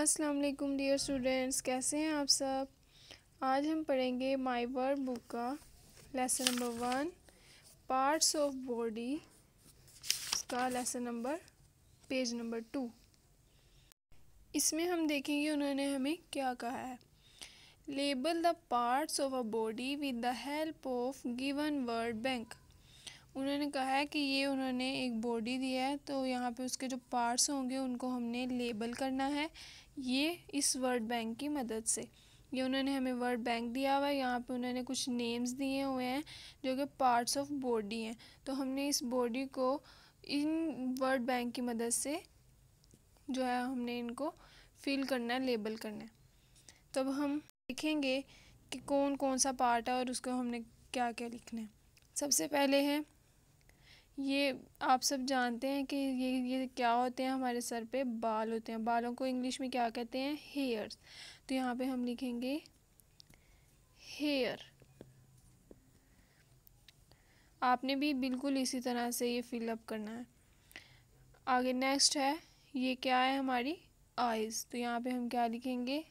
अस्सलाम वालेकुम dear students कैसे हैं आप सब आज हम पढ़ेंगे माई वर्ड बुक का lesson number one parts of body का lesson number page number two इसमें हम देखेंगे उन्होंने हमें क्या कहा है label the parts of a body with the help of given word bank उन्होंने कहा है कि ये उन्होंने एक बॉडी दिया है तो यहाँ पे उसके जो पार्ट्स होंगे उनको हमने लेबल करना है ये इस वर्ड बैंक की मदद से ये उन्होंने हमें वर्ड बैंक दिया हुआ है यहाँ पे उन्होंने कुछ नेम्स दिए हुए हैं जो कि पार्ट्स ऑफ बॉडी हैं तो हमने इस बॉडी को इन वर्ड बैंक की मदद से जो है हमने इनको फिल करना है लेबल करना है तब तो हम लिखेंगे कि कौन कौन सा पार्ट है और उसको हमने क्या क्या लिखना है सबसे पहले है ये आप सब जानते हैं कि ये ये क्या होते हैं हमारे सर पे बाल होते हैं बालों को इंग्लिश में क्या कहते हैं हेयर्स तो यहाँ पे हम लिखेंगे हेयर आपने भी बिल्कुल इसी तरह से ये फिलअप करना है आगे नेक्स्ट है ये क्या है हमारी आइज़ तो यहाँ पे हम क्या लिखेंगे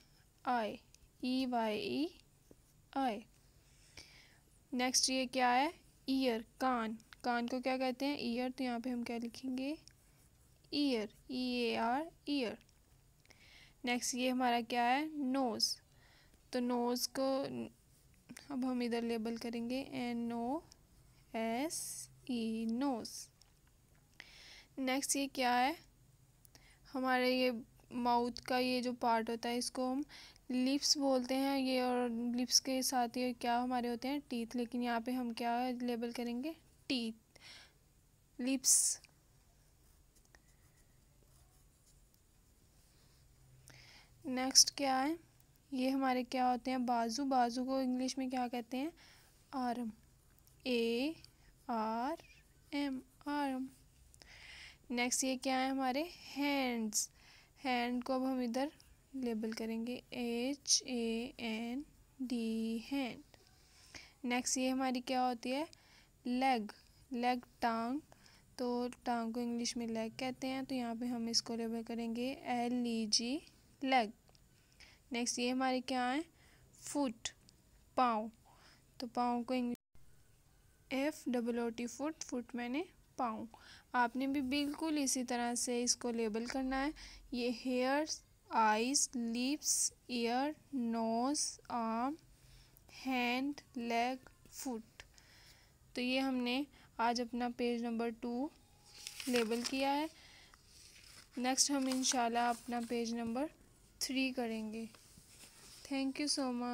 आई ई वाई ई आई नेक्स्ट ये क्या है ईयर कान कान को क्या कहते हैं ईयर तो यहाँ पे हम क्या लिखेंगे ear E A R ear next ये हमारा क्या है नोज़ तो नोज़ को अब हम इधर लेबल करेंगे N O S E nose next ये क्या है हमारे ये माउथ का ये जो पार्ट होता है इसको हम लिप्स बोलते हैं ये और लिप्स के साथ ये क्या हमारे होते हैं टीथ लेकिन यहाँ पे हम क्या लेबल करेंगे teeth lips नेक्स्ट क्या है ये हमारे क्या होते हैं बाजू बाजू को इंग्लिश में क्या कहते हैं arm A R M arm next ये क्या है हमारे हैंड्स हैंड को अब हम इधर लेबल करेंगे H A N D hand next ये हमारी क्या होती है लेग लेग टांग तो टांग को इंग्लिश में लेग कहते हैं तो यहाँ पे हम इसको लेबल करेंगे L E G leg next ये हमारे क्या है फुट पाँव तो पाँव को English F double O T foot foot मैंने पाँव आपने भी बिल्कुल इसी तरह से इसको लेबल करना है ये hairs eyes lips ear nose arm hand leg foot तो ये हमने आज अपना पेज नंबर टू लेबल किया है नेक्स्ट हम इंशाल्लाह अपना पेज नंबर थ्री करेंगे थैंक यू सो मच